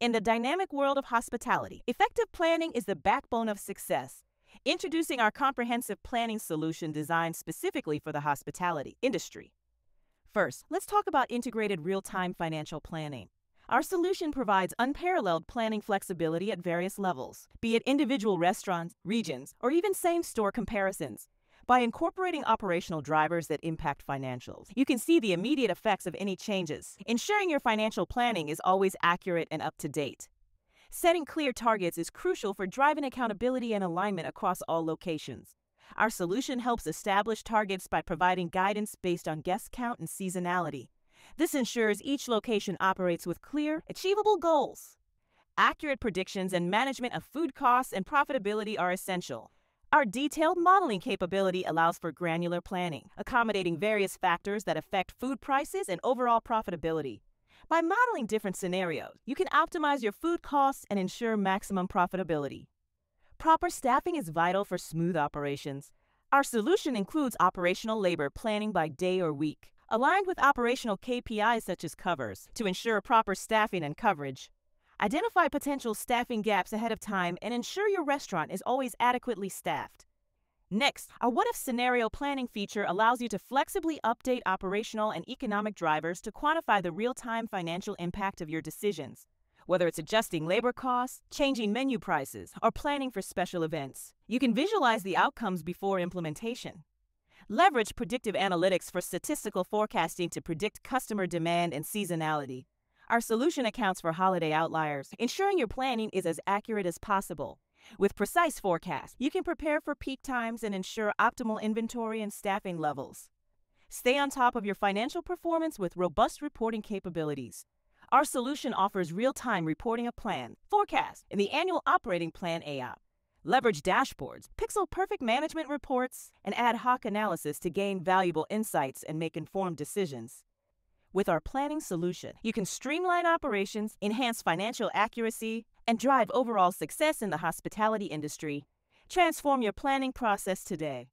In the dynamic world of hospitality, effective planning is the backbone of success. Introducing our comprehensive planning solution designed specifically for the hospitality industry. First, let's talk about integrated real-time financial planning. Our solution provides unparalleled planning flexibility at various levels, be it individual restaurants, regions, or even same-store comparisons by incorporating operational drivers that impact financials. You can see the immediate effects of any changes. Ensuring your financial planning is always accurate and up to date. Setting clear targets is crucial for driving accountability and alignment across all locations. Our solution helps establish targets by providing guidance based on guest count and seasonality. This ensures each location operates with clear, achievable goals. Accurate predictions and management of food costs and profitability are essential. Our detailed modeling capability allows for granular planning, accommodating various factors that affect food prices and overall profitability. By modeling different scenarios, you can optimize your food costs and ensure maximum profitability. Proper staffing is vital for smooth operations. Our solution includes operational labor planning by day or week, aligned with operational KPIs such as covers, to ensure proper staffing and coverage. Identify potential staffing gaps ahead of time and ensure your restaurant is always adequately staffed. Next, our what-if scenario planning feature allows you to flexibly update operational and economic drivers to quantify the real-time financial impact of your decisions, whether it's adjusting labor costs, changing menu prices, or planning for special events. You can visualize the outcomes before implementation. Leverage predictive analytics for statistical forecasting to predict customer demand and seasonality, our solution accounts for holiday outliers, ensuring your planning is as accurate as possible. With precise forecasts, you can prepare for peak times and ensure optimal inventory and staffing levels. Stay on top of your financial performance with robust reporting capabilities. Our solution offers real-time reporting of plan, forecast, and the annual operating plan AOP. Leverage dashboards, pixel-perfect management reports, and ad hoc analysis to gain valuable insights and make informed decisions with our planning solution. You can streamline operations, enhance financial accuracy, and drive overall success in the hospitality industry. Transform your planning process today.